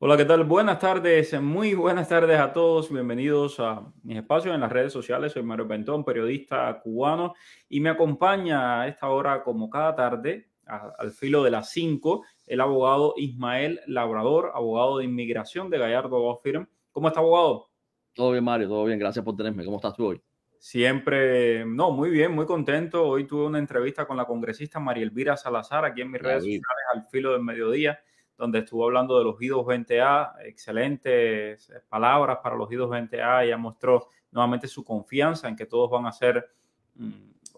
Hola, ¿qué tal? Buenas tardes, muy buenas tardes a todos. Bienvenidos a mis espacios en las redes sociales. Soy Mario pentón periodista cubano, y me acompaña a esta hora, como cada tarde, al filo de las 5, el abogado Ismael Labrador, abogado de inmigración de Gallardo Firm. ¿Cómo está, abogado? Todo bien, Mario, todo bien. Gracias por tenerme. ¿Cómo estás tú hoy? Siempre, no, muy bien, muy contento. Hoy tuve una entrevista con la congresista María Elvira Salazar aquí en mis redes sociales al filo del mediodía donde estuvo hablando de los idos 20A, excelentes eh, palabras para los idos 20A, ella mostró nuevamente su confianza en que todos van a ser mm,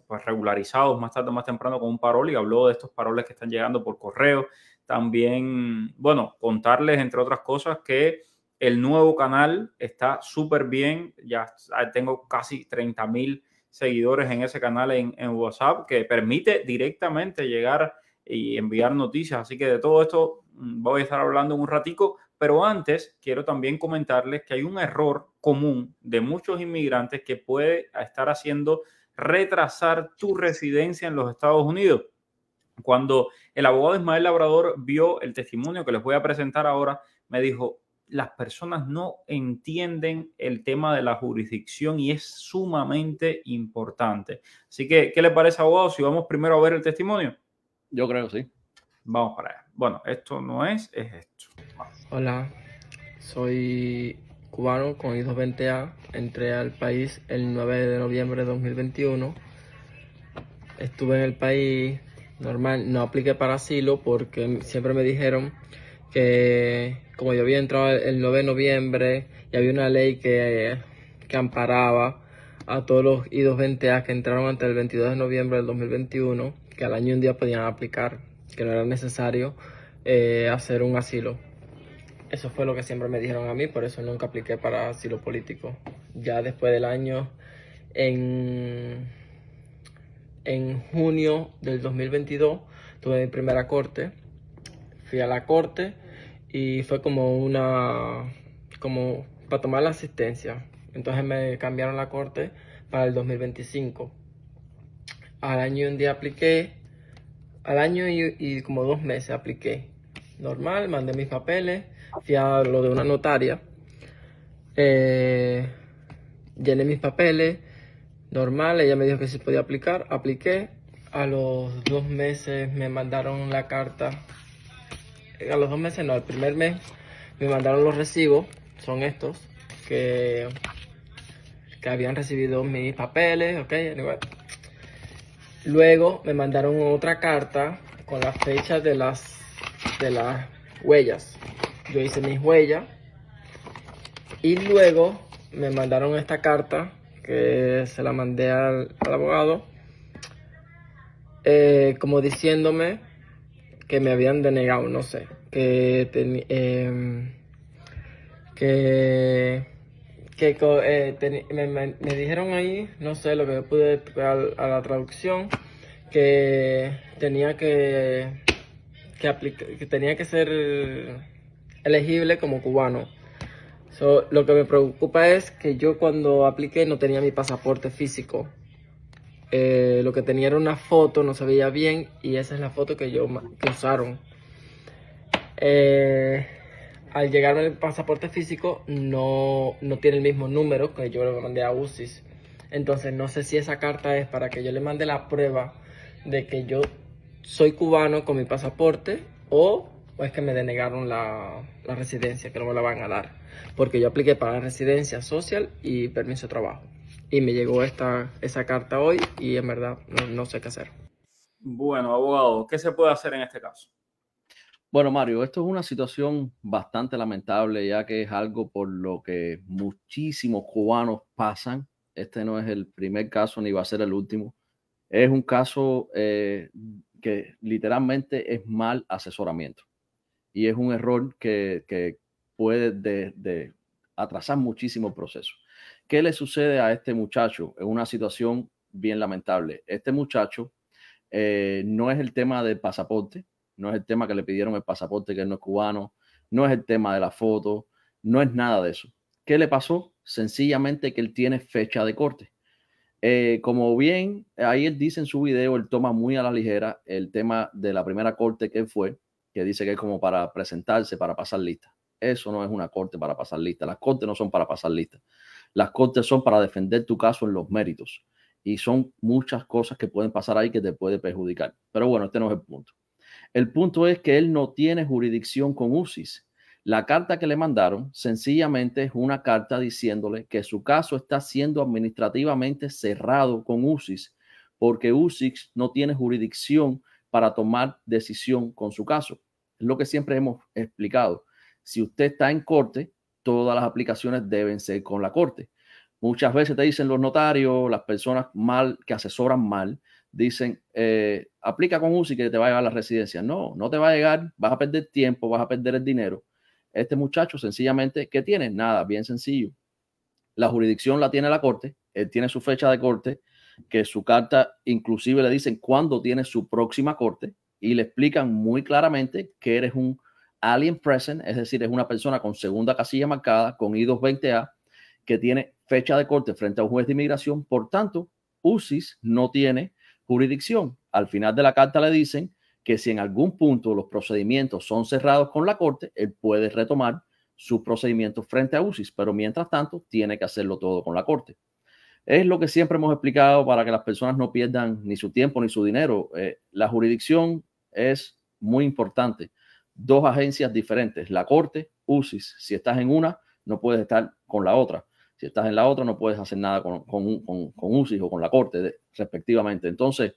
pues, regularizados más tarde más temprano con un parol y habló de estos paroles que están llegando por correo. También, bueno, contarles, entre otras cosas, que el nuevo canal está súper bien, ya tengo casi 30 mil seguidores en ese canal en, en WhatsApp, que permite directamente llegar y enviar noticias. Así que de todo esto mm, voy a estar hablando en un ratico, pero antes quiero también comentarles que hay un error común de muchos inmigrantes que puede estar haciendo retrasar tu residencia en los Estados Unidos. Cuando el abogado Ismael Labrador vio el testimonio que les voy a presentar ahora, me dijo, las personas no entienden el tema de la jurisdicción y es sumamente importante. Así que, ¿qué le parece, abogado, si vamos primero a ver el testimonio? Yo creo, sí. Vamos para allá. Bueno, esto no es, es esto. Hola, soy cubano con I220A. Entré al país el 9 de noviembre de 2021. Estuve en el país normal, no apliqué para asilo porque siempre me dijeron que como yo había entrado el 9 de noviembre y había una ley que, que amparaba a todos los I220A que entraron antes del 22 de noviembre del 2021 que al año un día podían aplicar, que no era necesario eh, hacer un asilo. Eso fue lo que siempre me dijeron a mí, por eso nunca apliqué para asilo político. Ya después del año, en, en junio del 2022, tuve mi primera corte. Fui a la corte y fue como una, como para tomar la asistencia. Entonces me cambiaron la corte para el 2025. Al año un día apliqué al año y, como dos meses apliqué. Normal, mandé mis papeles, fui a lo de una notaria, eh, llené mis papeles, normal, ella me dijo que se podía aplicar, apliqué. A los dos meses me mandaron la carta, a los dos meses no, al primer mes me mandaron los recibos, son estos, que, que habían recibido mis papeles, ok, anyway. Luego me mandaron otra carta con la fecha de las, de las huellas. Yo hice mis huellas. Y luego me mandaron esta carta que se la mandé al, abogado. Eh, como diciéndome que me habían denegado, no sé. Que, em, que que eh, me, dijeron ahí, no sé lo que pude a la traducción, que tenía que, que, que tenía que ser elegible como cubano. lo que me preocupa es que yo cuando apliqué no tenía mi pasaporte físico. Eh, lo que tenía era una foto, no sabía bien y esa es la foto que yo usaron. Eh, al llegarme el pasaporte físico no, tiene el mismo número que yo le mandé a UCIS. Entonces no sé si esa carta es para que yo le mande la prueba de que yo soy cubano con mi pasaporte o, es que me denegaron la, residencia, que no me la van a dar. Porque yo apliqué para residencia social y permiso de trabajo. Y me llegó esta, esa carta hoy y en verdad no sé qué hacer. Bueno, abogado, ¿qué se puede hacer en este caso? Bueno, Mario, esto es una situación bastante lamentable, ya que es algo por lo que muchísimos cubanos pasan. Este no es el primer caso ni va a ser el último. Es un caso eh, que literalmente es mal asesoramiento y es un error que, puede atrasar muchísimo el proceso. ¿Qué le sucede a este muchacho? Es una situación bien lamentable. Este muchacho eh, no es el tema del pasaporte, no es el tema que le pidieron el pasaporte, que él no es cubano, no es el tema de la foto, no es nada de eso. ¿Qué le pasó? Sencillamente que él tiene fecha de corte. Eh, como bien ahí él dice en su video, él toma muy a la ligera el tema de la primera corte que fue, que dice que es como para presentarse, para pasar lista. Eso no es una corte para pasar lista. Las cortes no son para pasar lista. Las cortes son para defender tu caso en los méritos. Y son muchas cosas que pueden pasar ahí que te puede perjudicar. Pero bueno, este no es el punto. El punto es que él no tiene jurisdicción con UCIS. La carta que le mandaron sencillamente es una carta diciéndole que su caso está siendo administrativamente cerrado con UCIS porque UCIS no tiene jurisdicción para tomar decisión con su caso. Es lo que siempre hemos explicado. Si usted está en corte, todas las aplicaciones deben ser con la corte. Muchas veces te dicen los notarios, las personas mal que asesoran mal, dicen, eh, aplica con UCI que te va a llegar la residencia. No, no te va a llegar, vas a perder tiempo, vas a perder el dinero. Este muchacho sencillamente, ¿qué tiene? Nada, bien sencillo. La jurisdicción la tiene la corte, él tiene su fecha de corte, que su carta inclusive le dicen cuándo tiene su próxima corte y le explican muy claramente que eres un alien present, es decir, es una persona con segunda casilla marcada, con I220A, que tiene fecha de corte frente a un juez de inmigración. Por tanto, UCIS no tiene jurisdicción. Al final de la carta le dicen que si en algún punto los procedimientos son cerrados con la Corte, él puede retomar sus procedimientos frente a UCIS, pero mientras tanto tiene que hacerlo todo con la Corte. Es lo que siempre hemos explicado para que las personas no pierdan ni su tiempo ni su dinero. Eh, la jurisdicción es muy importante. Dos agencias diferentes, la Corte, UCIS. Si estás en una, no puedes estar con la otra. Si estás en la otra, no puedes hacer nada con, con, con, o con la corte, respectivamente. Entonces,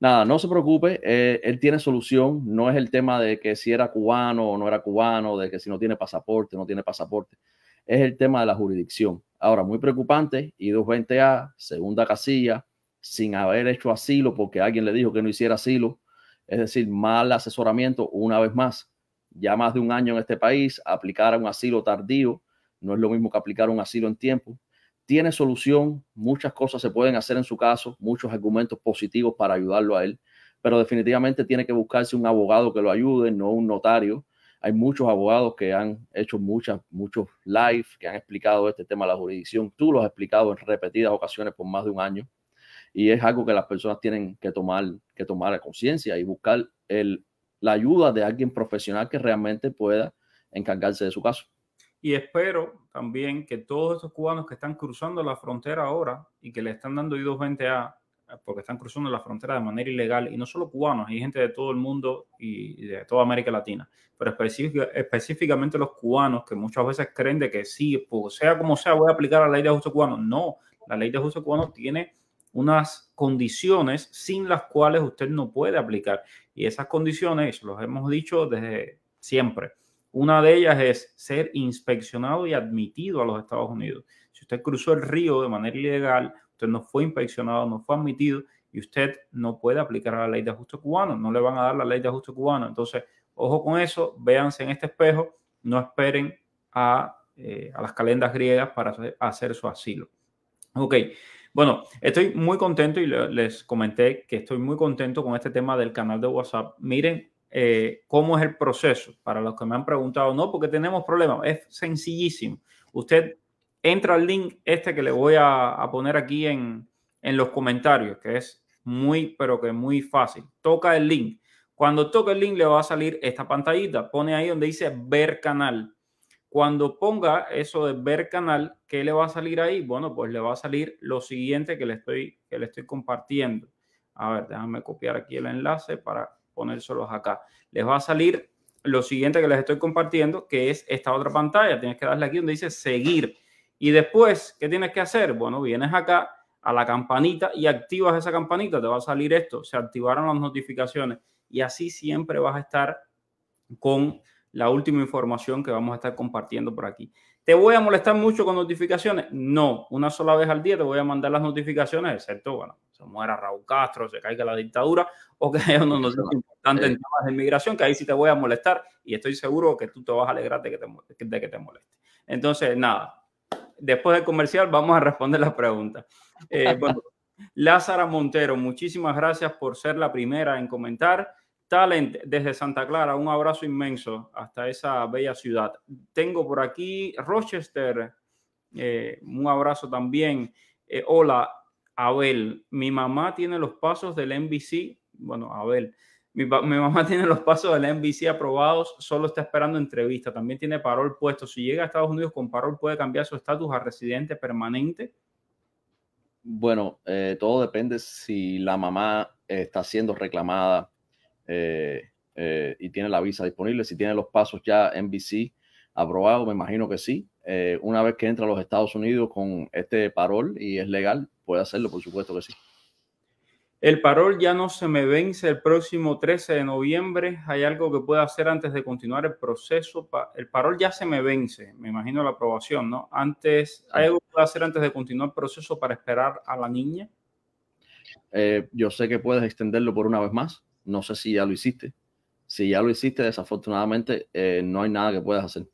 nada, no se preocupe, eh, él tiene solución. No es el tema de que si era cubano o no era cubano, de que si no tiene pasaporte, no tiene pasaporte. Es el tema de la jurisdicción. Ahora, muy preocupante, Y 220 a segunda casilla, sin haber hecho asilo porque alguien le dijo que no hiciera asilo. Es decir, mal asesoramiento una vez más. Ya más de un año en este país, aplicar un asilo tardío no es lo mismo que aplicar un asilo en tiempo. Tiene solución, muchas cosas se pueden hacer en su caso, muchos argumentos positivos para ayudarlo a él, pero definitivamente tiene que buscarse un abogado que lo ayude, no un notario. Hay muchos abogados que han hecho muchas, muchos live que han explicado este tema de la jurisdicción. Tú lo has explicado en repetidas ocasiones por más de un año y es algo que las personas tienen que tomar, que tomar a conciencia y buscar el, la ayuda de alguien profesional que realmente pueda encargarse de su caso. Y espero también que todos estos cubanos que están cruzando la frontera ahora y que le están dando I-220A, porque están cruzando la frontera de manera ilegal, y no solo cubanos, hay gente de todo el mundo y de toda América Latina, pero específicamente los cubanos que muchas veces creen de que sí, pues sea como sea, voy a aplicar la ley de ajuste cubano. No, la ley de ajuste cubano tiene unas condiciones sin las cuales usted no puede aplicar. Y esas condiciones, los hemos dicho desde siempre, una de ellas es ser inspeccionado y admitido a los Estados Unidos. Si usted cruzó el río de manera ilegal, usted no fue inspeccionado, no fue admitido y usted no puede aplicar la ley de ajuste cubano, no le van a dar la ley de ajuste cubano. Entonces, ojo con eso, véanse en este espejo, no esperen a, eh, las calendas griegas para hacer, su asilo. Ok, bueno, estoy muy contento y les comenté que estoy muy contento con este tema del canal de WhatsApp. Miren, eh, cómo es el proceso. Para los que me han preguntado, no, porque tenemos problemas. Es sencillísimo. Usted entra al link este que le voy a, poner aquí en, los comentarios, que es muy, pero que muy fácil. Toca el link. Cuando toque el link le va a salir esta pantallita. Pone ahí donde dice ver canal. Cuando ponga eso de ver canal, ¿qué le va a salir ahí? Bueno, pues le va a salir lo siguiente que le estoy, que le estoy compartiendo. A ver, déjame copiar aquí el enlace para ponérselos acá. Les va a salir lo siguiente que les estoy compartiendo, que es esta otra pantalla. Tienes que darle aquí donde dice seguir. Y después, ¿qué tienes que hacer? Bueno, vienes acá a la campanita y activas esa campanita, te va a salir esto, se activaron las notificaciones y así siempre vas a estar con la última información que vamos a estar compartiendo por aquí. ¿Te voy a molestar mucho con notificaciones? No, una sola vez al día te voy a mandar las notificaciones, excepto, bueno, se muera Raúl Castro, se caiga la dictadura, o que haya un noticia importante en temas de inmigración, que ahí sí te voy a molestar y estoy seguro que tú te vas a alegrar de que te, de que te moleste. Entonces, nada, después del comercial vamos a responder las preguntas. Eh, bueno, Lázara Montero, muchísimas gracias por ser la primera en comentar. Talent desde Santa Clara, un abrazo inmenso hasta esa bella ciudad. Tengo por aquí Rochester, eh, un abrazo también. Eh, hola, Abel, mi mamá tiene los pasos del NBC. Bueno, Abel, mi, mamá tiene los pasos del NBC aprobados, solo está esperando entrevista. También tiene parol puesto. Si llega a Estados Unidos con parol, puede cambiar su estatus a residente permanente. Bueno, eh, todo depende si la mamá está siendo reclamada eh, eh, y tiene la visa disponible. Si tiene los pasos ya NBC aprobados, me imagino que sí. una vez que entra a los Estados Unidos con este parol y es legal, puede hacerlo, por supuesto que sí. El parol ya no se me vence el próximo 13 de noviembre. ¿Hay algo que pueda hacer antes de continuar el proceso? El parol ya se me vence, me imagino la aprobación, ¿no? Antes, ¿Hay algo que pueda hacer antes de continuar el proceso para esperar a la niña? Eh, yo sé que puedes extenderlo por una vez más. No sé si ya lo hiciste. Si ya lo hiciste, desafortunadamente, eh, no hay nada que puedas hacer.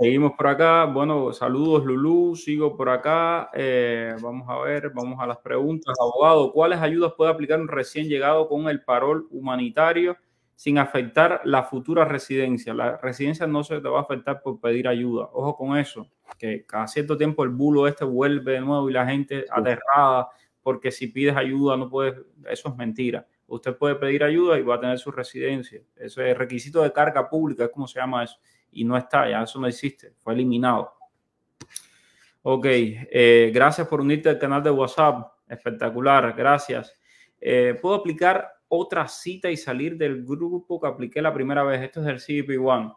Seguimos por acá. Bueno, saludos Lulú, sigo por acá. Eh, vamos a ver, vamos a las preguntas. Abogado, ¿cuáles ayudas puede aplicar un recién llegado con el parol humanitario sin afectar la futura residencia? La residencia no se te va a afectar por pedir ayuda. Ojo con eso, que cada cierto tiempo el bulo este vuelve de nuevo y la gente aterrada porque si pides ayuda no puedes, eso es mentira. Usted puede pedir ayuda y va a tener su residencia. Ese es requisito de carga pública, es se llama eso y no está, ya eso no existe, fue eliminado. Ok, eh, gracias por unirte al canal de WhatsApp, espectacular, gracias. Eh, ¿Puedo aplicar otra cita y salir del grupo que apliqué la primera vez? Esto es del CDP1.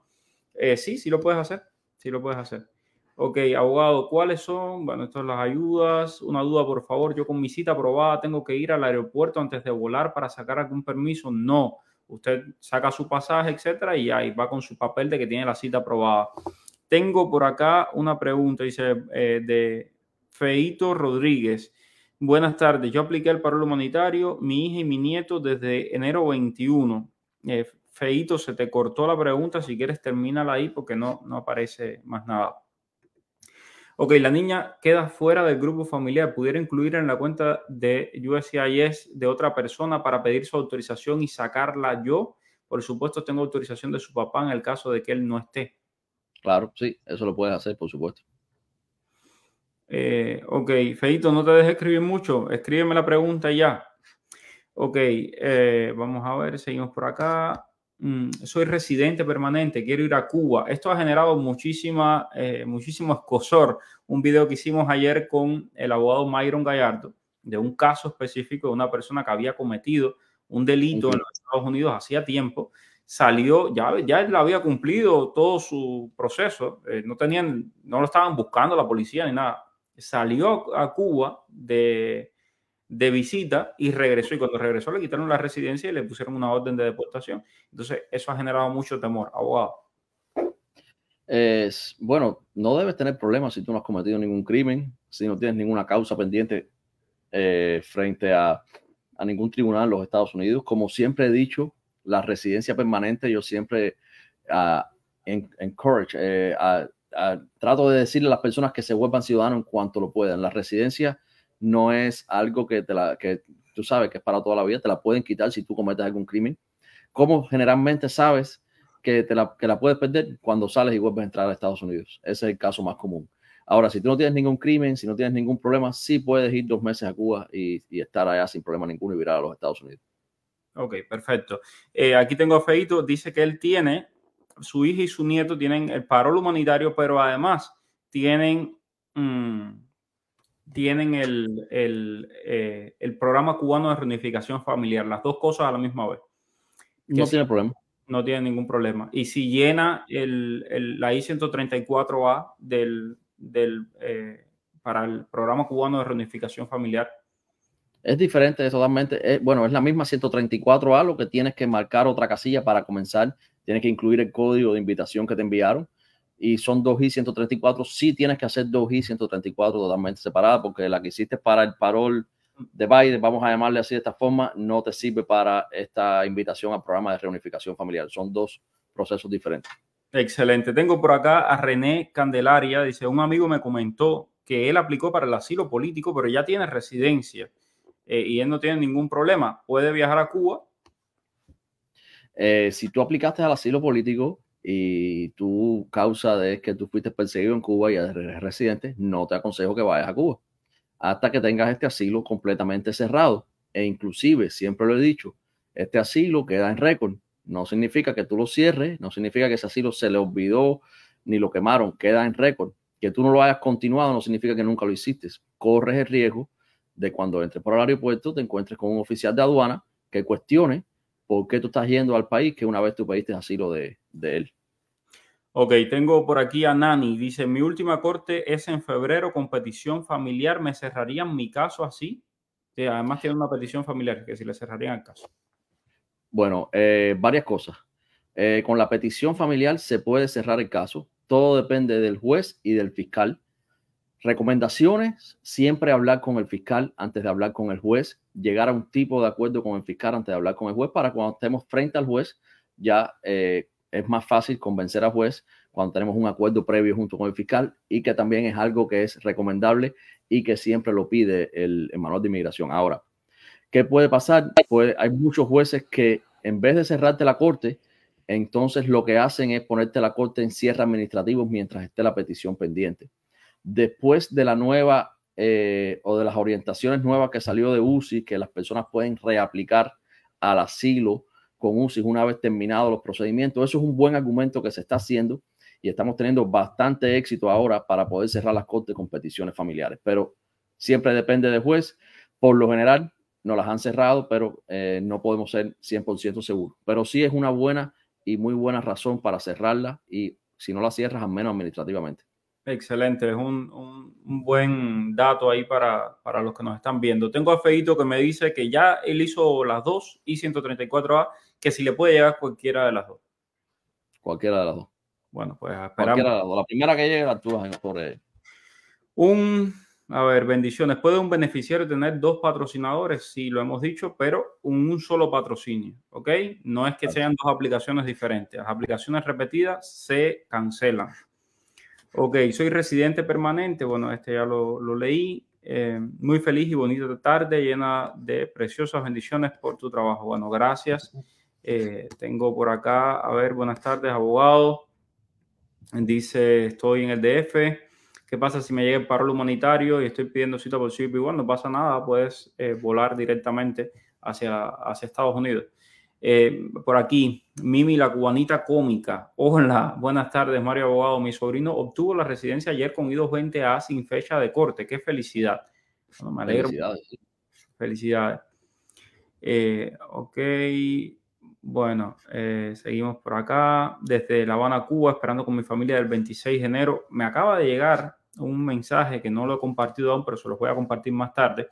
Eh, sí, sí lo puedes hacer, sí lo puedes hacer. Ok, abogado, ¿cuáles son? Bueno, estas las ayudas. Una duda, por favor. Yo con mi cita aprobada tengo que ir al aeropuerto antes de volar para sacar algún permiso. No, usted saca su pasaje, etcétera, y ahí va con su papel de que tiene la cita aprobada. Tengo por acá una pregunta, dice eh, de Feito Rodríguez. Buenas tardes, yo apliqué el paro humanitario, mi hija y mi nieto desde enero 21. Eh, Feito, se te cortó la pregunta, si quieres termínala ahí porque no, no aparece más nada. Ok, la niña queda fuera del grupo familiar. ¿Pudiera incluir en la cuenta de USCIS de otra persona para pedir su autorización y sacarla yo? Por supuesto, tengo autorización de su papá en el caso de que él no esté. Claro, sí, eso lo puedes hacer, por supuesto. Eh, ok, Feito, no te dejes escribir mucho. Escríbeme la pregunta ya. Ok, eh, vamos a ver, seguimos por acá. Mm, soy residente permanente, quiero ir a Cuba. Esto ha generado muchísima, eh, muchísimo escosor. Un video que hicimos ayer con el abogado Myron Gallardo de un caso específico de una persona que había cometido un delito en los Estados Unidos hacía tiempo. Salió, ya, ya él había cumplido todo su proceso, eh, no tenían, no lo estaban buscando la policía ni nada. Salió a Cuba de, de visita y regresó. Y cuando regresó le quitaron la residencia y le pusieron una orden de deportación. Entonces, eso ha generado mucho temor, abogado. es bueno, no debes tener problemas si tú no has cometido ningún crimen, si no tienes ninguna causa pendiente eh, frente a, a, ningún tribunal en los Estados Unidos. Como siempre he dicho, la residencia permanente, yo siempre ah, encourage, eh, trato de decirle a las personas que se vuelvan ciudadanos en cuanto lo puedan. La residencia no es algo que, te la, que tú sabes que es para toda la vida, te la pueden quitar si tú cometes algún crimen. Como generalmente sabes que, te la, que la puedes perder cuando sales y vuelves a entrar a Estados Unidos? Ese es el caso más común. Ahora, si tú no tienes ningún crimen, si no tienes ningún problema, sí puedes ir dos meses a Cuba y, estar allá sin problema ninguno y virar a los Estados Unidos. Ok, perfecto. Eh, aquí tengo a Feito, dice que él tiene, su hija y su nieto tienen el paro humanitario, pero además tienen mm, tienen eh, el, programa cubano de reunificación familiar, las dos cosas a la misma vez. No tiene problema. No tiene ningún problema. Y si llena el, la I-134A del, eh, para el programa cubano de reunificación familiar. Es diferente, es totalmente. Eh, bueno, es la misma 134A, lo que tienes que marcar otra casilla para comenzar. Tienes que incluir el código de invitación que te enviaron y son 2 y 134, Si tienes que hacer 2 y 134 totalmente separadas porque la que hiciste para el parol de Biden, vamos a llamarle así de esta forma, no te sirve para esta invitación al programa de reunificación familiar. Son dos procesos diferentes. Excelente. Tengo por acá a René Candelaria. Dice, un amigo me comentó que él aplicó para el asilo político, pero ya tiene residencia eh, y él no tiene ningún problema. Puede viajar a Cuba. Eh, si tú aplicaste al asilo político, y tu causa de que tú fuiste perseguido en Cuba y eres residente, no te aconsejo que vayas a Cuba hasta que tengas este asilo completamente cerrado. E inclusive, siempre lo he dicho, este asilo queda en récord. No significa que tú lo cierres, no significa que ese asilo se le olvidó ni lo quemaron, queda en récord. Que tú no lo hayas continuado no significa que nunca lo hiciste. Corres el riesgo de cuando entres por el aeropuerto te encuentres con un oficial de aduana que cuestione por qué tú estás yendo al país que una vez tu país pediste asilo de, él. Ok, tengo por aquí a Nani. Dice, mi última corte es en febrero con petición familiar. ¿Me cerrarían mi caso así? Sí, además tiene una petición familiar, que si le cerrarían el caso. Bueno, eh, varias cosas. Eh, con la petición familiar se puede cerrar el caso. Todo depende del juez y del fiscal. Recomendaciones, siempre hablar con el fiscal antes de hablar con el juez, llegar a un tipo de acuerdo con el fiscal antes de hablar con el juez para cuando estemos frente al juez ya eh, es más fácil convencer al juez cuando tenemos un acuerdo previo junto con el fiscal y que también es algo que es recomendable y que siempre lo pide el, manual de inmigración. Ahora, ¿qué puede pasar? Pues hay muchos jueces que en vez de cerrarte la corte, entonces lo que hacen es ponerte la corte en cierre administrativo mientras esté la petición pendiente después de la nueva eh, o de las orientaciones nuevas que salió de UCI, que las personas pueden reaplicar al asilo con UCI una vez terminados los procedimientos. Eso es un buen argumento que se está haciendo y estamos teniendo bastante éxito ahora para poder cerrar las cortes con peticiones familiares, pero siempre depende del juez. Por lo general, no las han cerrado, pero eh, no podemos ser 100% seguros. Pero sí es una buena y muy buena razón para cerrarla y si no la cierras, al menos administrativamente. Excelente, es un, buen dato ahí para, los que nos están viendo. Tengo a Feito que me dice que ya él hizo las dos y 134A, que si le puede llegar cualquiera de las dos. Cualquiera de las dos. Bueno, pues esperamos. Cualquiera de las dos. La primera que llegue, a por Un, a ver, bendiciones. ¿Puede un beneficiario tener dos patrocinadores? Sí, lo hemos dicho, pero un, solo patrocinio, ¿ok? No es que sean dos aplicaciones diferentes. Las aplicaciones repetidas se cancelan. Ok, soy residente permanente. Bueno, este ya lo, leí. Eh, muy feliz y bonita tarde, llena de preciosas bendiciones por tu trabajo. Bueno, gracias. Eh, tengo por acá, a ver, buenas tardes, abogado. Dice, estoy en el DF. ¿Qué pasa si me llega el paro humanitario y estoy pidiendo cita por CIP? Bueno, no pasa nada, puedes eh, volar directamente hacia, hacia Estados Unidos. Eh, por aquí, Mimi, la cubanita cómica. Hola, buenas tardes, Mario Abogado. Mi sobrino obtuvo la residencia ayer con I220A sin fecha de corte. ¡Qué felicidad! me Felicidades. Eh, ok, bueno, eh, seguimos por acá. Desde La Habana, Cuba, esperando con mi familia del 26 de enero. Me acaba de llegar un mensaje que no lo he compartido aún, pero se los voy a compartir más tarde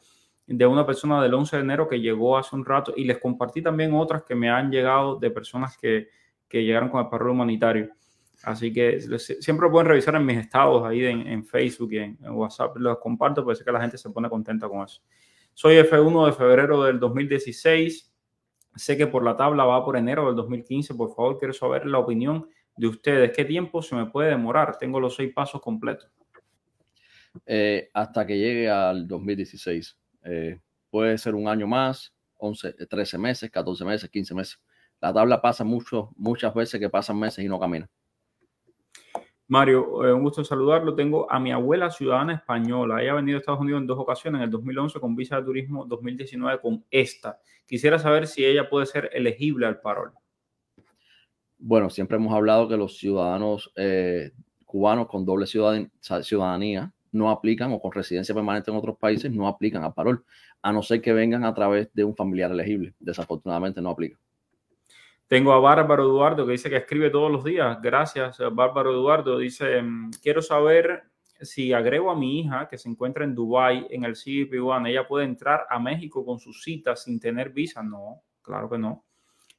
de una persona del 11 de enero que llegó hace un rato y les compartí también otras que me han llegado de personas que, llegaron con el paro humanitario. Así que siempre pueden revisar en mis estados ahí en, Facebook y en, WhatsApp. Los comparto porque sé que la gente se pone contenta con eso. Soy F1 de febrero del 2016. Sé que por la tabla va por enero del 2015. Por favor, quiero saber la opinión de ustedes. ¿Qué tiempo se me puede demorar? Tengo los seis pasos completos. Eh, hasta que llegue al 2016. Eh, puede ser un año más, 11, 13 eh, meses, 14 meses, 15 meses. La tabla pasa mucho, muchas veces que pasan meses y no camina. Mario, eh, un gusto saludarlo. Tengo a mi abuela ciudadana española. Ella ha venido a Estados Unidos en dos ocasiones, en el 2011 con visa de turismo, 2019 con esta. Quisiera saber si ella puede ser elegible al parol. Bueno, siempre hemos hablado que los ciudadanos cubanos con doble ciudadanía no aplican o con residencia permanente en otros países no aplican a parol, a no ser que vengan a través de un familiar elegible. Desafortunadamente no aplica. Tengo a Bárbaro Eduardo que dice que escribe todos los días. Gracias, eh, Bárbaro Eduardo. Dice, mm, quiero saber si agrego a mi hija que se encuentra en Dubái en el CBP1, ¿ella puede entrar a México con su cita sin tener visa? No, claro que no.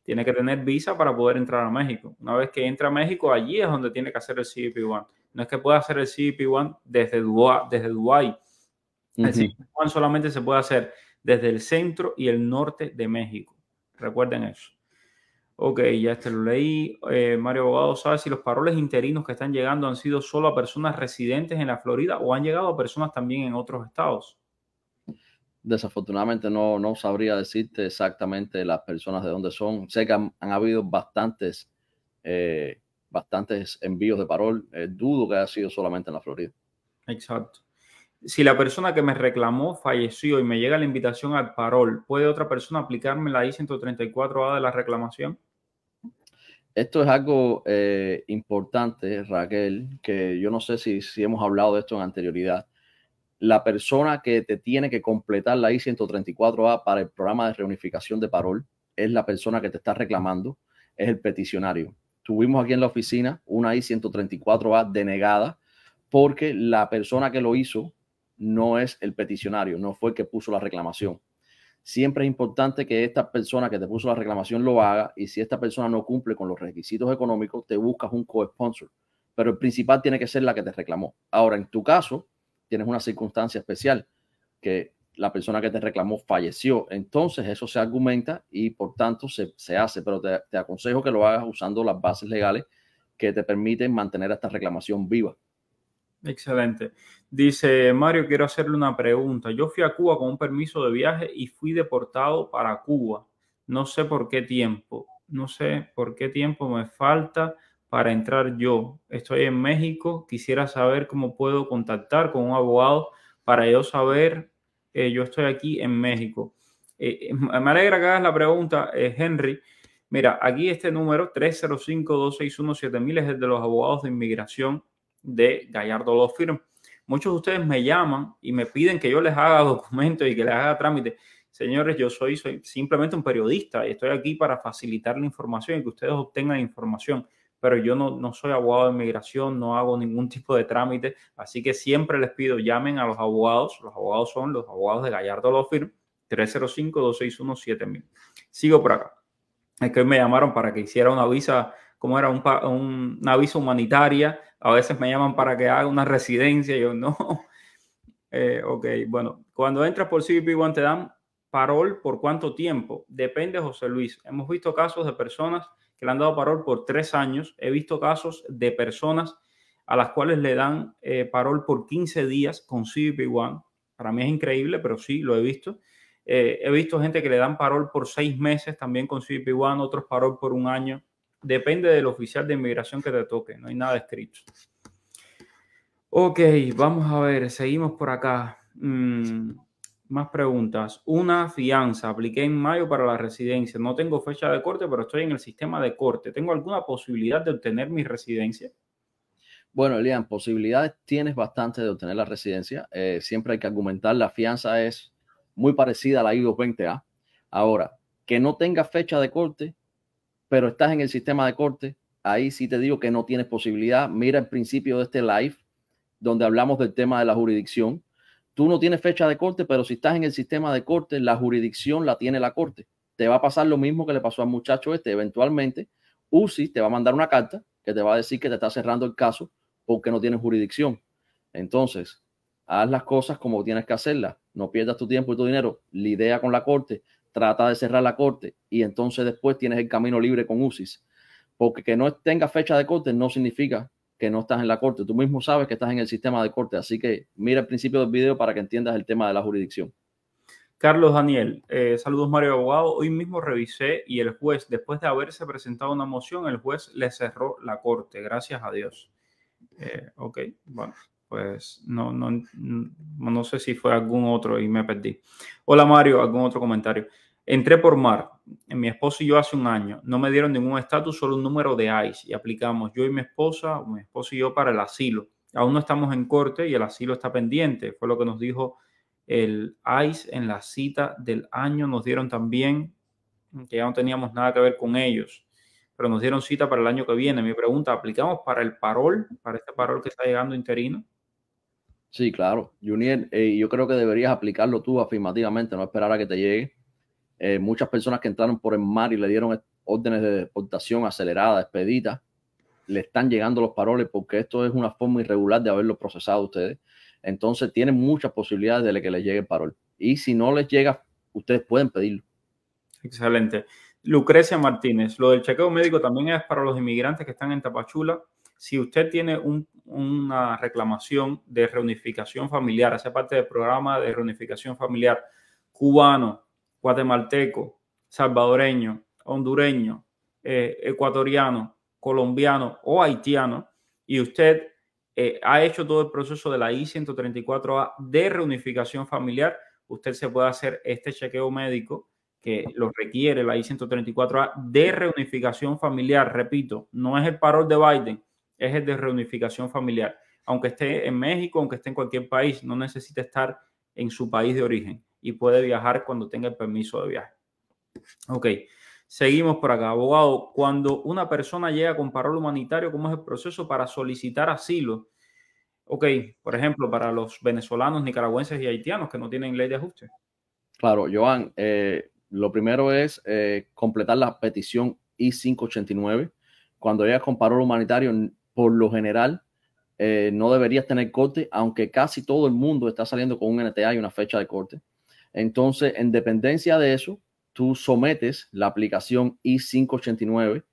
Tiene que tener visa para poder entrar a México. Una vez que entra a México, allí es donde tiene que hacer el CBP1. No es que pueda hacer el cp 1 desde Dubái. El 1 solamente se puede hacer desde el centro y el norte de México. Recuerden eso. Ok, ya este lo leí. Eh, Mario Abogado ¿sabes si los paroles interinos que están llegando han sido solo a personas residentes en la Florida o han llegado a personas también en otros estados. Desafortunadamente no, no sabría decirte exactamente las personas de dónde son. Sé que han, habido bastantes eh, bastantes envíos de parol. Eh, dudo que haya sido solamente en la Florida. Exacto. Si la persona que me reclamó falleció y me llega la invitación al parol, ¿puede otra persona aplicarme la I-134A de la reclamación? Esto es algo eh, importante, Raquel, que yo no sé si, si hemos hablado de esto en anterioridad. La persona que te tiene que completar la I-134A para el programa de reunificación de parol es la persona que te está reclamando, es el peticionario tuvimos aquí en la oficina una I-134A denegada porque la persona que lo hizo no es el peticionario, no fue el que puso la reclamación. Siempre es importante que esta persona que te puso la reclamación lo haga y si esta persona no cumple con los requisitos económicos, te buscas un co-sponsor. Pero el principal tiene que ser la que te reclamó. Ahora, en tu caso, tienes una circunstancia especial que la persona que te reclamó falleció. Entonces eso se argumenta y por tanto se, hace, pero te, te, aconsejo que lo hagas usando las bases legales que te permiten mantener esta reclamación viva. Excelente. Dice Mario, quiero hacerle una pregunta. Yo fui a Cuba con un permiso de viaje y fui deportado para Cuba. No sé por qué tiempo. No sé por qué tiempo me falta para entrar yo. Estoy en México. Quisiera saber cómo puedo contactar con un abogado para yo saber eh, yo estoy aquí en México. Eh, eh, me alegra que hagas la pregunta, Henry. Mira, aquí este número 305-261-7000 es el de los abogados de inmigración de Gallardo Law Firm. Muchos de ustedes me llaman y me piden que yo les haga documentos y que les haga trámites. Señores, yo soy simplemente un periodista y estoy aquí para facilitar la información y que ustedes obtengan información pero yo no, soy abogado de inmigración, no hago ningún tipo de trámite, así que siempre les pido, llamen a los abogados, los abogados son los abogados de Gallardo Law Firm, 305-261-7000. Sigo por acá. Es que me llamaron para que hiciera una visa, como era un, una visa humanitaria, a veces me llaman para que haga una residencia, yo no. Eh, ok, bueno, cuando entras por CBP1 te dan parol por cuánto tiempo. Depende, José Luis. Hemos visto casos de personas que le han dado parol por tres años. He visto casos de personas a las cuales le dan eh, parol por 15 días con CBP1. Para mí es increíble, pero sí, lo he visto. Eh, he visto gente que le dan parol por seis meses también con CBP1, otros parol por un año. Depende del oficial de inmigración que te toque, no hay nada escrito. Ok, vamos a ver, seguimos por acá. Mm, más preguntas. Una fianza. Apliqué en mayo para la residencia. No tengo fecha de corte, pero estoy en el sistema de corte. ¿Tengo alguna posibilidad de obtener mi residencia? Bueno, Elian, posibilidades tienes bastante de obtener la residencia. Eh, siempre hay que argumentar. La fianza es muy parecida a la I-220A. Ahora, que no tenga fecha de corte, pero estás en el sistema de corte, ahí sí te digo que no tienes posibilidad. Mira el principio de este live, donde hablamos del tema de la jurisdicción Tú no tienes fecha de corte, pero si estás en el sistema de corte, la jurisdicción la tiene la corte. Te va a pasar lo mismo que le pasó al muchacho este. Eventualmente, UCI te va a mandar una carta que te va a decir que te está cerrando el caso porque no tienes jurisdicción. Entonces, haz las cosas como tienes que hacerlas. No pierdas tu tiempo y tu dinero. Lidea con la corte. Trata de cerrar la corte. Y entonces después tienes el camino libre con UCIS. Porque que no tenga fecha de corte no significa que no estás en la corte. Tú mismo sabes que estás en el sistema de corte. Así que mira el principio del video para que entiendas el tema de la jurisdicción. Carlos Daniel, eh, saludos Mario Abogado. Hoy mismo revisé y el juez, después de haberse presentado una moción, el juez le cerró la corte. Gracias a Dios. Eh, ok, bueno, pues no, no, no sé si fue algún otro y me perdí. Hola Mario, algún otro comentario. Entré por mar, mi esposo y yo hace un año. No me dieron ningún estatus, solo un número de ICE. Y aplicamos yo y mi esposa, mi esposo y yo, para el asilo. Aún no estamos en corte y el asilo está pendiente. Fue lo que nos dijo el ICE en la cita del año. Nos dieron también que ya no teníamos nada que ver con ellos, pero nos dieron cita para el año que viene. Mi pregunta, ¿aplicamos para el parol, para este parol que está llegando interino? Sí, claro. Juniel, eh, yo creo que deberías aplicarlo tú afirmativamente, no esperar a que te llegue eh, muchas personas que entraron por el mar y le dieron órdenes de deportación acelerada, expedita, le están llegando los paroles porque esto es una forma irregular de haberlo procesado ustedes. Entonces tienen muchas posibilidades de que les llegue el parol. Y si no les llega, ustedes pueden pedirlo. Excelente. Lucrecia Martínez, lo del chequeo médico también es para los inmigrantes que están en Tapachula. Si usted tiene una reclamación de reunificación familiar, hace parte del programa de reunificación familiar cubano, guatemalteco, salvadoreño, hondureño, eh, ecuatoriano, colombiano o haitiano, y usted eh, ha hecho todo el proceso de la I-134A de reunificación familiar, usted se puede hacer este chequeo médico que lo requiere la I-134A de reunificación familiar. Repito, no es el parol de Biden, es el de reunificación familiar. Aunque esté en México, aunque esté en cualquier país, no necesita estar en su país de origen y puede viajar cuando tenga el permiso de viaje. Ok, seguimos por acá. Abogado, cuando una persona llega con parol humanitario, ¿cómo es el proceso para solicitar asilo? Ok, por ejemplo, para los venezolanos, nicaragüenses y haitianos que no tienen ley de ajuste. Claro, Joan, eh, lo primero es eh, completar la petición I-589. Cuando llegas con parol humanitario, por lo general, eh, no deberías tener corte, aunque casi todo el mundo está saliendo con un NTA y una fecha de corte. Entonces, en dependencia de eso, tú sometes la aplicación I-589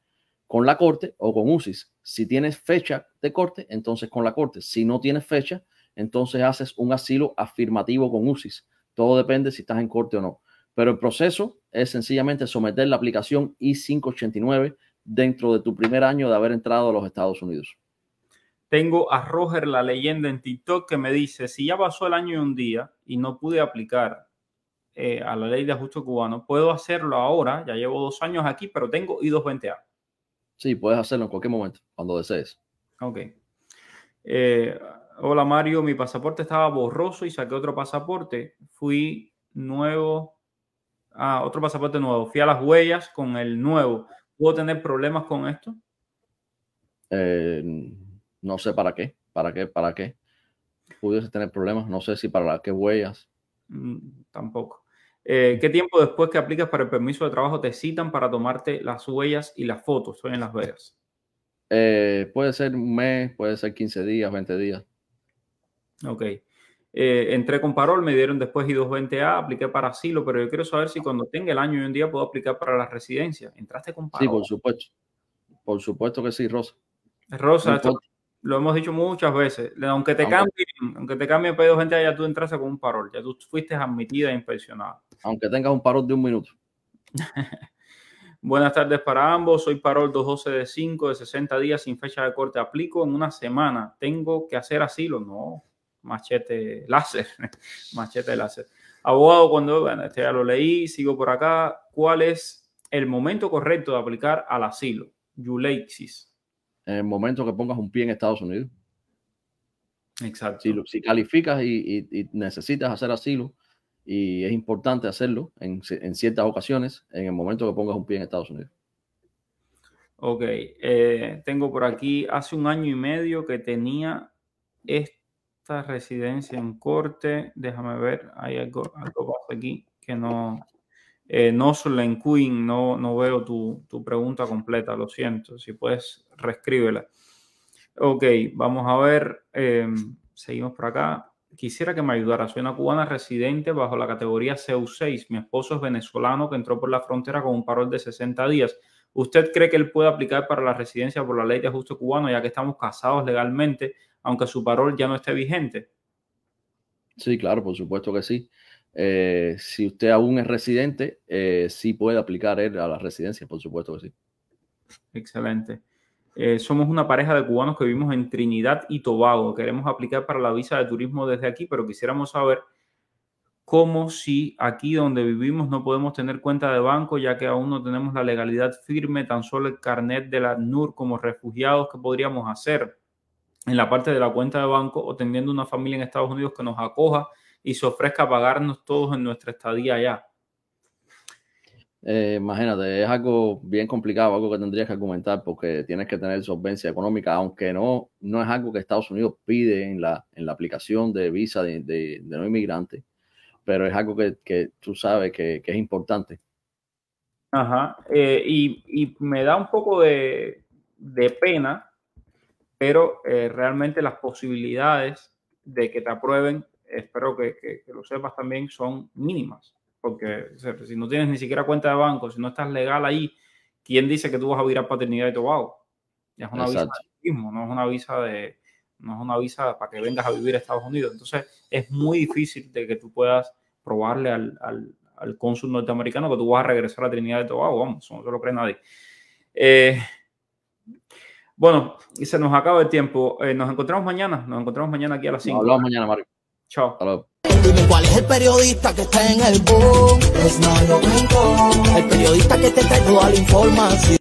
con la corte o con UCIS. Si tienes fecha de corte, entonces con la corte. Si no tienes fecha, entonces haces un asilo afirmativo con UCIS. Todo depende si estás en corte o no. Pero el proceso es sencillamente someter la aplicación I-589 dentro de tu primer año de haber entrado a los Estados Unidos. Tengo a Roger la leyenda en TikTok que me dice, si ya pasó el año y un día y no pude aplicar, eh, a la ley de ajuste cubano. Puedo hacerlo ahora, ya llevo dos años aquí, pero tengo I220A. Sí, puedes hacerlo en cualquier momento, cuando desees. Ok. Eh, hola Mario, mi pasaporte estaba borroso y saqué otro pasaporte. Fui nuevo. a ah, otro pasaporte nuevo. Fui a las huellas con el nuevo. ¿Puedo tener problemas con esto? Eh, no sé para qué. ¿Para qué? ¿Para qué? Pudiese tener problemas. No sé si para qué huellas. Mm, tampoco. Eh, ¿Qué tiempo después que aplicas para el permiso de trabajo te citan para tomarte las huellas y las fotos? en Las Vegas. Eh, puede ser un mes, puede ser 15 días, 20 días. Ok. Eh, entré con parol, me dieron después I220A, apliqué para asilo, pero yo quiero saber si cuando tenga el año y un día puedo aplicar para la residencia. ¿Entraste con parol? Sí, por supuesto. Por supuesto que sí, Rosa. Rosa, lo hemos dicho muchas veces, aunque te cambien, aunque te cambien pedido gente allá, tú entras con un parol, ya tú fuiste admitida e inspeccionada. Aunque tengas un parol de un minuto. Buenas tardes para ambos, soy parol 212 de 5 de 60 días sin fecha de corte, aplico en una semana, tengo que hacer asilo, no, machete láser, machete láser. Abogado, cuando, bueno, este ya lo leí, sigo por acá, ¿cuál es el momento correcto de aplicar al asilo? Yuleixis en el momento que pongas un pie en Estados Unidos. Exacto. Si, calificas y, necesitas hacer asilo, y es importante hacerlo en, ciertas ocasiones, en el momento que pongas un pie en Estados Unidos. Ok, eh, tengo por aquí, hace un año y medio que tenía esta residencia en corte, déjame ver, hay algo, algo aquí que no, eh, no no, en Queen, no, no veo tu, tu, pregunta completa, lo siento. Si puedes, reescríbela. Ok, vamos a ver. Em, seguimos por acá. Quisiera que me ayudara. Soy una cubana residente bajo la categoría CU6. Mi esposo es venezolano que entró por la frontera con un parol de 60 días. ¿Usted cree que él puede aplicar para la residencia por la ley de ajuste cubano, ya que estamos casados legalmente, aunque su parol ya no esté vigente? Sí, claro, por supuesto que sí. Eh, si usted aún es residente, eh, sí puede aplicar él a la residencia, por supuesto que sí. Excelente. Eh, somos una pareja de cubanos que vivimos en Trinidad y Tobago. Queremos aplicar para la visa de turismo desde aquí, pero quisiéramos saber cómo si aquí donde vivimos no podemos tener cuenta de banco, ya que aún no tenemos la legalidad firme, tan solo el carnet de la NUR como refugiados, ¿qué podríamos hacer en la parte de la cuenta de banco o teniendo una familia en Estados Unidos que nos acoja? y se ofrezca a pagarnos todos en nuestra estadía allá? Eh, imagínate, es algo bien complicado, algo que tendrías que comentar porque tienes que tener solvencia económica, aunque no, no es algo que Estados Unidos pide en la, en la aplicación de visa de, no inmigrante, pero es algo que, tú sabes que, es importante. Ajá, eh, y, me da un poco de, pena, pero eh, realmente las posibilidades de que te aprueben espero que, que, lo sepas también, son mínimas. Porque si no tienes ni siquiera cuenta de banco, si no estás legal ahí, ¿quién dice que tú vas a vivir a paternidad y Tobago? es una visa no es una visa de no es una visa para que vengas a vivir a Estados Unidos. Entonces, es muy difícil de que tú puedas probarle al, al, al cónsul norteamericano que tú vas a regresar a Trinidad de Tobago. Vamos, no lo cree nadie. Eh, bueno, bueno, se nos acaba el tiempo. Eh, nos encontramos mañana. Nos encontramos mañana aquí a las 5. hablamos mañana, Mario. Chao. Dime cuál es el periodista que está en el boom. es El periodista que te trae toda la información.